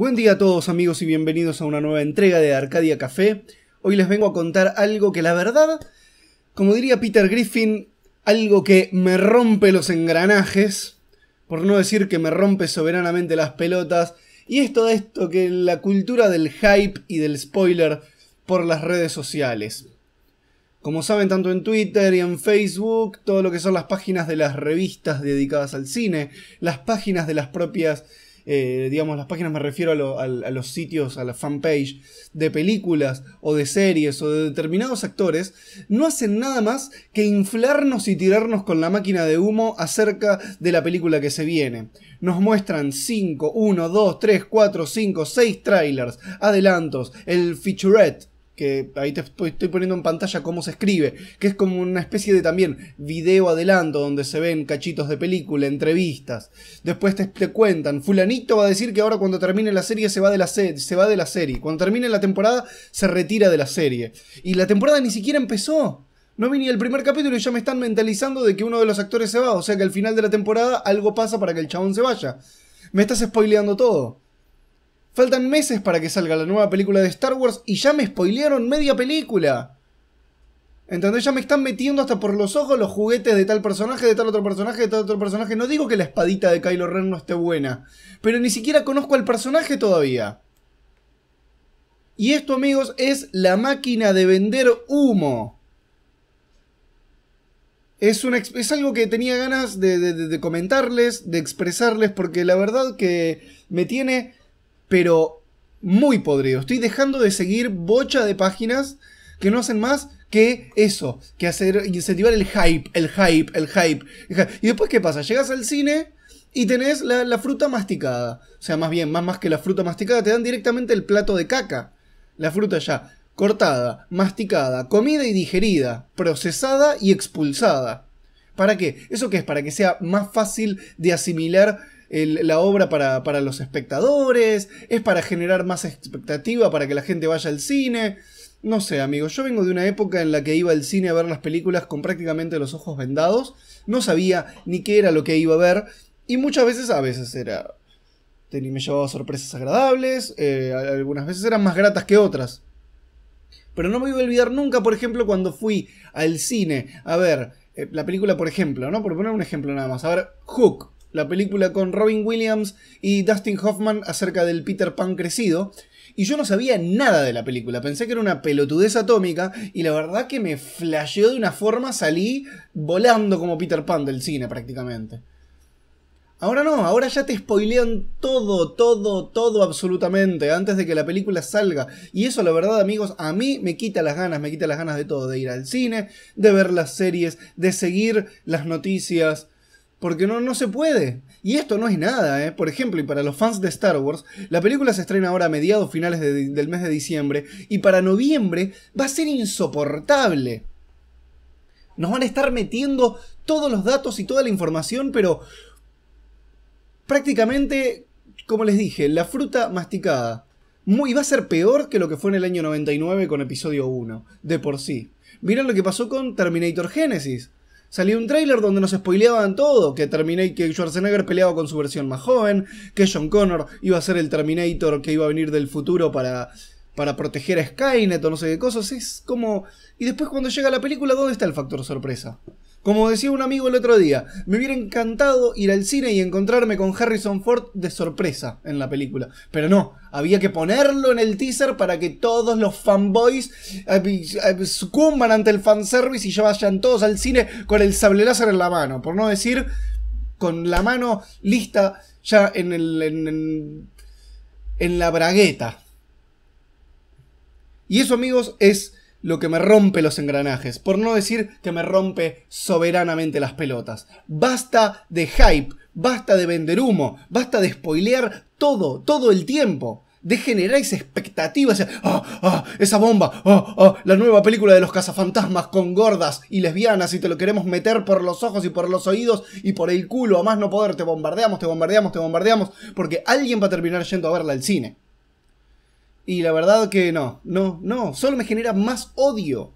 Buen día a todos amigos y bienvenidos a una nueva entrega de Arcadia Café. Hoy les vengo a contar algo que la verdad, como diría Peter Griffin, algo que me rompe los engranajes, por no decir que me rompe soberanamente las pelotas, y es todo esto que la cultura del hype y del spoiler por las redes sociales. Como saben, tanto en Twitter y en Facebook, todo lo que son las páginas de las revistas dedicadas al cine, las páginas de las propias eh, digamos, las páginas me refiero a, a, los sitios, a la fanpage de películas o de series o de determinados actores, no hacen nada más que inflarnos y tirarnos con la máquina de humo acerca de la película que se viene. Nos muestran 5, 1, 2, 3, 4, 5, 6 trailers, adelantos, el featurette, que ahí te estoy poniendo en pantalla cómo se escribe, que es como una especie de también video adelanto donde se ven cachitos de película, entrevistas. Después te, cuentan, fulanito va a decir que ahora cuando termine la serie se va de la se va de la serie, cuando termine la temporada se retira de la serie. Y la temporada ni siquiera empezó. No vi ni el primer capítulo y ya me están mentalizando de que uno de los actores se va. O sea que al final de la temporada algo pasa para que el chabón se vaya. Me estás spoileando todo. Faltan meses para que salga la nueva película de Star Wars y ya me spoilearon media película. Entonces Ya me están metiendo hasta por los ojos los juguetes de tal personaje, de tal otro personaje, de tal otro personaje. No digo que la espadita de Kylo Ren no esté buena, pero ni siquiera conozco al personaje todavía. Y esto, amigos, es la máquina de vender humo. Es, algo que tenía ganas de comentarles, de expresarles, porque la verdad que me tiene pero muy podrido. Estoy dejando de seguir bocha de páginas que no hacen más que eso, que hacer incentivar el hype, el hype, el hype. Y después, ¿qué pasa? Llegas al cine y tenés la, fruta masticada. O sea, más bien, más, más que la fruta masticada, te dan directamente el plato de caca. La fruta ya cortada, masticada, comida y digerida, procesada y expulsada. ¿Para qué? ¿Eso qué es? Para que sea más fácil de asimilar la obra para, los espectadores, es para generar más expectativa, para que la gente vaya al cine. No sé, amigos, yo vengo de una época en la que iba al cine a ver las películas con prácticamente los ojos vendados, no sabía ni qué era lo que iba a ver, y muchas veces, a veces era. me llevaba sorpresas agradables, eh, algunas veces eran más gratas que otras. Pero no me voy a olvidar nunca, por ejemplo, cuando fui al cine a ver eh, la película, por ejemplo, ¿no? Por poner un ejemplo nada más, a ver Hook, la película con Robin Williams y Dustin Hoffman acerca del Peter Pan crecido. Y yo no sabía nada de la película, pensé que era una pelotudez atómica y la verdad que me flasheó de una forma, salí volando como Peter Pan del cine prácticamente. Ahora no, ahora ya te spoilean todo, todo, todo absolutamente antes de que la película salga. Y eso la verdad amigos, a mí me quita las ganas, me quita las ganas de todo, de ir al cine, de ver las series, de seguir las noticias, porque no, no se puede. Y esto no es nada, ¿eh? Por ejemplo, y para los fans de Star Wars, la película se estrena ahora a mediados finales del mes de diciembre, y para noviembre va a ser insoportable. Nos van a estar metiendo todos los datos y toda la información, pero prácticamente, como les dije, la fruta masticada. Y va a ser peor que lo que fue en el año 99 con episodio 1, de por sí. Miren lo que pasó con Terminator Genesis. Salió un tráiler donde nos spoileaban todo, que terminé, que Schwarzenegger peleaba con su versión más joven, que John Connor iba a ser el Terminator que iba a venir del futuro para, para proteger a Skynet o no sé qué cosas. Es como... Y después cuando llega la película, ¿dónde está el factor sorpresa? Como decía un amigo el otro día, me hubiera encantado ir al cine y encontrarme con Harrison Ford de sorpresa en la película. Pero no, había que ponerlo en el teaser para que todos los fanboys eh, eh, sucumban ante el fanservice y ya vayan todos al cine con el sable láser en la mano. Por no decir con la mano lista ya en, el, en, en la bragueta. Y eso amigos es lo que me rompe los engranajes, por no decir que me rompe soberanamente las pelotas. Basta de hype, basta de vender humo, basta de spoilear todo, todo el tiempo. De generar esa expectativa, esa, ah, ah, esa bomba, ah, la nueva película de los cazafantasmas con gordas y lesbianas y te lo queremos meter por los ojos y por los oídos y por el culo, a más no poder, te bombardeamos, te bombardeamos, te bombardeamos, porque alguien va a terminar yendo a verla al cine. Y la verdad que no, no, no, solo me genera más odio.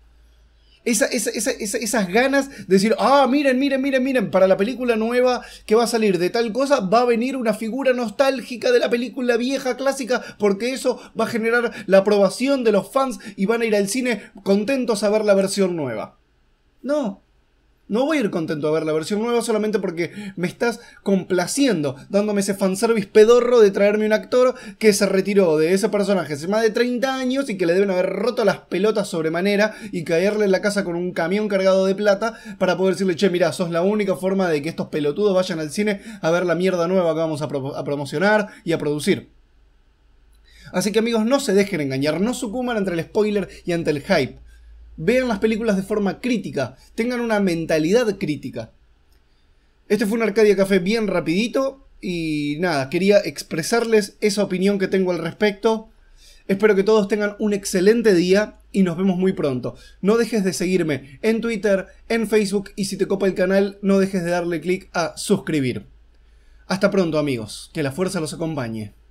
esas ganas de decir, ah, miren, miren, miren, miren, para la película nueva que va a salir de tal cosa, va a venir una figura nostálgica de la película vieja clásica, porque eso va a generar la aprobación de los fans y van a ir al cine contentos a ver la versión nueva. No, no voy a ir contento a ver la versión nueva solamente porque me estás complaciendo, dándome ese fanservice pedorro de traerme un actor que se retiró de ese personaje hace más de 30 años y que le deben haber roto las pelotas sobremanera y caerle en la casa con un camión cargado de plata para poder decirle, che, mira! sos la única forma de que estos pelotudos vayan al cine a ver la mierda nueva que vamos a, promocionar y a producir. Así que amigos, no se dejen engañar, no sucuman ante el spoiler y ante el hype. Vean las películas de forma crítica, tengan una mentalidad crítica. Este fue un Arcadia Café bien rapidito y nada, quería expresarles esa opinión que tengo al respecto. Espero que todos tengan un excelente día y nos vemos muy pronto. No dejes de seguirme en Twitter, en Facebook y si te copa el canal, no dejes de darle clic a suscribir. Hasta pronto amigos, que la fuerza los acompañe.